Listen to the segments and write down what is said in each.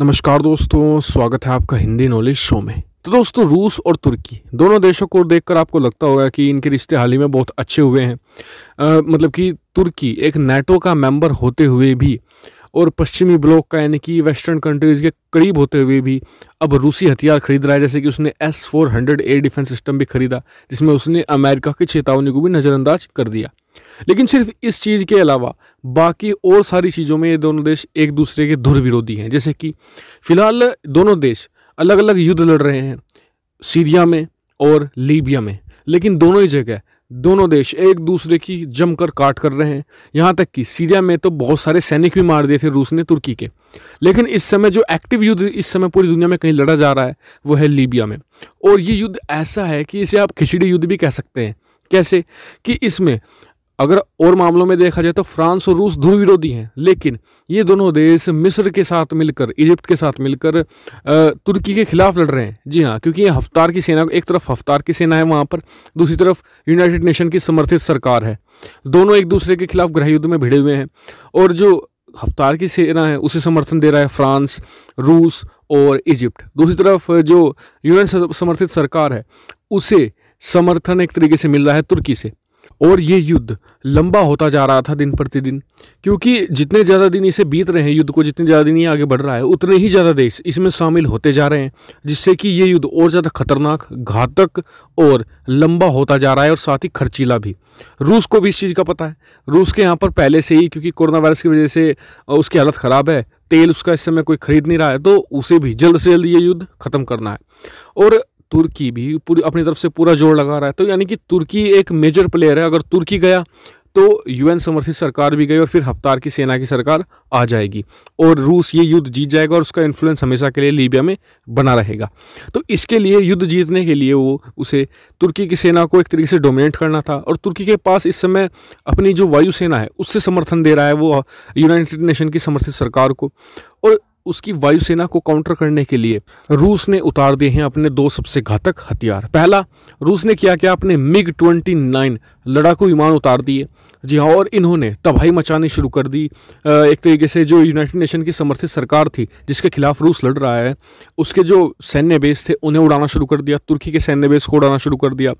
नमस्कार दोस्तों स्वागत है आपका हिंदी नॉलेज शो में तो दोस्तों रूस और तुर्की दोनों देशों को देखकर आपको लगता होगा कि इनके रिश्ते हाल ही में बहुत अच्छे हुए हैं आ, मतलब कि तुर्की एक नेटो का मेंबर होते हुए भी और पश्चिमी ब्लॉक का यानी कि वेस्टर्न कंट्रीज़ के करीब होते हुए भी अब रूसी हथियार खरीद रहा है जैसे कि उसने S four hundred air defence system भी खरीदा जिसमें उसने अमेरिका की चेतावनी को भी नज़रअंदाज कर दिया लेकिन सिर्फ इस चीज़ के अलावा बाकी और सारी चीज़ों में ये दोनों देश एक दूसरे के धुर विरोधी हैं जैसे कि फ़िलहाल दोनों देश अलग अलग युद्ध लड़ रहे हैं सीरिया में और लीबिया में लेकिन दोनों ही जगह दोनों देश एक दूसरे की जमकर काट कर रहे हैं यहाँ तक कि सीरिया में तो बहुत सारे सैनिक भी मार दिए थे रूस ने तुर्की के लेकिन इस समय जो एक्टिव युद्ध इस समय पूरी दुनिया में कहीं लड़ा जा रहा है वो है लीबिया में और ये युद्ध ऐसा है कि इसे आप खिचड़ी युद्ध भी कह सकते हैं कैसे कि इसमें अगर और मामलों में देखा जाए तो फ्रांस और रूस ध्रुव विरोधी हैं लेकिन ये दोनों देश मिस्र के साथ मिलकर इजिप्ट के साथ मिलकर तुर्की के खिलाफ लड़ रहे हैं जी हाँ क्योंकि ये हफ्तार की सेना एक तरफ हफ्तार की सेना है वहाँ पर दूसरी तरफ यूनाइटेड नेशन की समर्थित सरकार है दोनों एक दूसरे के खिलाफ गृह युद्ध में भिड़े हुए हैं और जो हफ्तार की सेना है उसे समर्थन दे रहा है फ्रांस रूस और इजिप्ट दूसरी तरफ जो यूएन समर्थित सरकार है उसे समर्थन एक तरीके से मिल रहा है तुर्की से और ये युद्ध लंबा होता जा रहा था दिन प्रतिदिन क्योंकि जितने ज़्यादा दिन इसे बीत रहे हैं युद्ध को जितने ज़्यादा दिन ये आगे बढ़ रहा है उतने ही ज़्यादा देश इसमें शामिल होते जा रहे हैं जिससे कि ये युद्ध और ज़्यादा खतरनाक घातक और लंबा होता जा रहा है और साथ ही खर्चीला भी रूस को भी इस चीज़ का पता है रूस के यहाँ पर पहले से ही क्योंकि कोरोना वायरस की वजह से उसकी हालत ख़राब है तेल उसका इस समय कोई खरीद नहीं रहा है तो उसे भी जल्द से जल्द ये युद्ध ख़त्म करना है और तुर्की भी पूरी अपनी तरफ से पूरा जोर लगा रहा है तो यानी कि तुर्की एक मेजर प्लेयर है अगर तुर्की गया तो यूएन समर्थित सरकार भी गई और फिर हफ्तार की सेना की सरकार आ जाएगी और रूस ये युद्ध जीत जाएगा और उसका इन्फ्लुएंस हमेशा के लिए लीबिया में बना रहेगा तो इसके लिए युद्ध जीतने के लिए वो उसे तुर्की की सेना को एक तरीके से डोमिनेट करना था और तुर्की के पास इस समय अपनी जो वायुसेना है उससे समर्थन दे रहा है वो यूनाइटेड नेशन की समर्थित सरकार को और उसकी वायुसेना को काउंटर करने के लिए रूस ने उतार दिए हैं अपने दो सबसे घातक हथियार पहला रूस ने किया क्या अपने मिग ट्वेंटी नाइन लड़ाकू विमान उतार दिए जी हाँ और इन्होंने तबाही मचानी शुरू कर दी एक तरीके से जो यूनाइटेड नेशन की समर्थित सरकार थी जिसके खिलाफ रूस लड़ रहा है उसके जो सैन्य बेस थे उन्हें उड़ाना शुरू कर दिया तुर्की के सैन्य बेस को उड़ाना शुरू कर दिया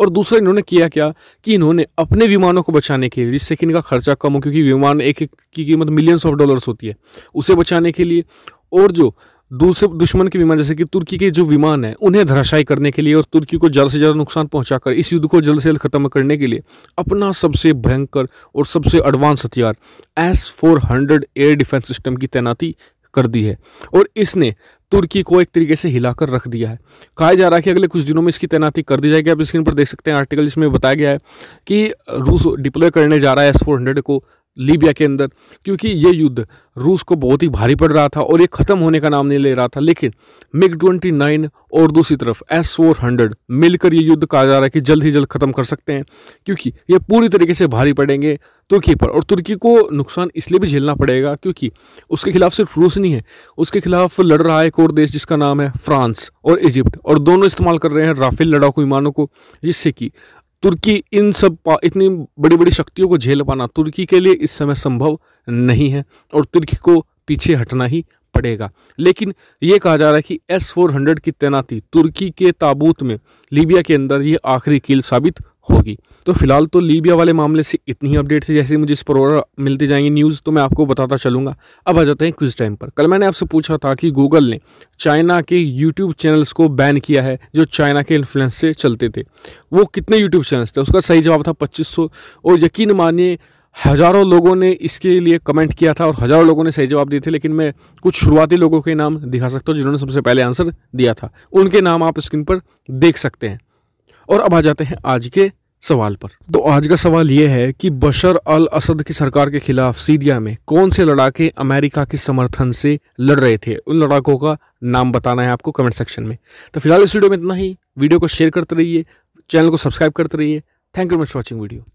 और दूसरा इन्होंने किया क्या कि इन्होंने अपने विमानों को बचाने के लिए जिससे कि इनका खर्चा कम हो क्योंकि विमान एक एक की कीमत मिलियंस ऑफ डॉलर्स होती है उसे बचाने के लिए और जो दूसरे दुश्मन के विमान जैसे कि तुर्की के जो विमान है उन्हें धराशायी करने के लिए और तुर्की को ज़्यादा से ज़्यादा नुकसान पहुंचाकर इस युद्ध को जल्द से जल्द खत्म करने के लिए अपना सबसे भयंकर और सबसे एडवांस हथियार S four hundred air defence system की तैनाती कर दी है और इसने तुर्की को एक तरीके से हिलाकर रख दिया है कहा जा रहा है कि अगले कुछ दिनों में इसकी तैनाती कर दी जाएगी आप स्क्रीन पर देख सकते हैं आर्टिकल जिसमें बताया गया है कि रूस डिप्लॉय करने जा रहा है एस फोर हंड्रेड को लीबिया के अंदर क्योंकि ये युद्ध रूस को बहुत ही भारी पड़ रहा था और ये ख़त्म होने का नाम नहीं ले रहा था लेकिन मिग ट्वेंटी नाइन और दूसरी तरफ एस फोर हंड्रेड मिलकर ये युद्ध कहा जा रहा है कि जल्द ही जल्द ख़त्म कर सकते हैं क्योंकि ये पूरी तरीके से भारी पड़ेंगे तुर्की पर और तुर्की को नुकसान इसलिए भी झेलना पड़ेगा क्योंकि उसके खिलाफ सिर्फ रूस नहीं है उसके खिलाफ लड़ रहा है एक और देश जिसका नाम है फ्रांस और इजिप्ट और दोनों इस्तेमाल कर रहे हैं राफेल लड़ाकू विमानों को जिससे कि तुर्की इन सब इतनी बड़ी बड़ी शक्तियों को झेल पाना तुर्की के लिए इस समय संभव नहीं है और तुर्की को पीछे हटना ही पड़ेगा लेकिन ये कहा जा रहा है कि एस फोर हंड्रेड की तैनाती तुर्की के ताबूत में लीबिया के अंदर ये आखिरी कील साबित होगी तो फिलहाल तो लीबिया वाले मामले से इतनी ही अपडेट थी जैसे मुझे इस पर मिलती जाएंगी न्यूज़ तो मैं आपको बताता चलूँगा अब आ जाते हैं कुछ टाइम पर कल मैंने आपसे पूछा था कि गूगल ने चाइना के यूट्यूब चैनल्स को बैन किया है जो चाइना के इन्फ्लुएंस से चलते थे वो कितने यूट्यूब चैनल्स थे उसका सही जवाब था पच्चीस और यकीन मानिए हज़ारों लोगों ने इसके लिए कमेंट किया था और हज़ारों लोगों ने सही जवाब दिए थे लेकिन मैं कुछ शुरुआती लोगों के नाम दिखा सकता हूँ जिन्होंने सबसे पहले आंसर दिया था उनके नाम आप स्क्रीन पर देख सकते हैं और अब आ जाते हैं आज के सवाल पर तो आज का सवाल यह है कि बशर अल असद की सरकार के खिलाफ सीरिया में कौन से लड़ाके अमेरिका के समर्थन से लड़ रहे थे उन लड़ाकों का नाम बताना है आपको कमेंट सेक्शन में तो फिलहाल इस वीडियो में इतना ही वीडियो को शेयर करते रहिए चैनल को सब्सक्राइब करते रहिए thank you much watching video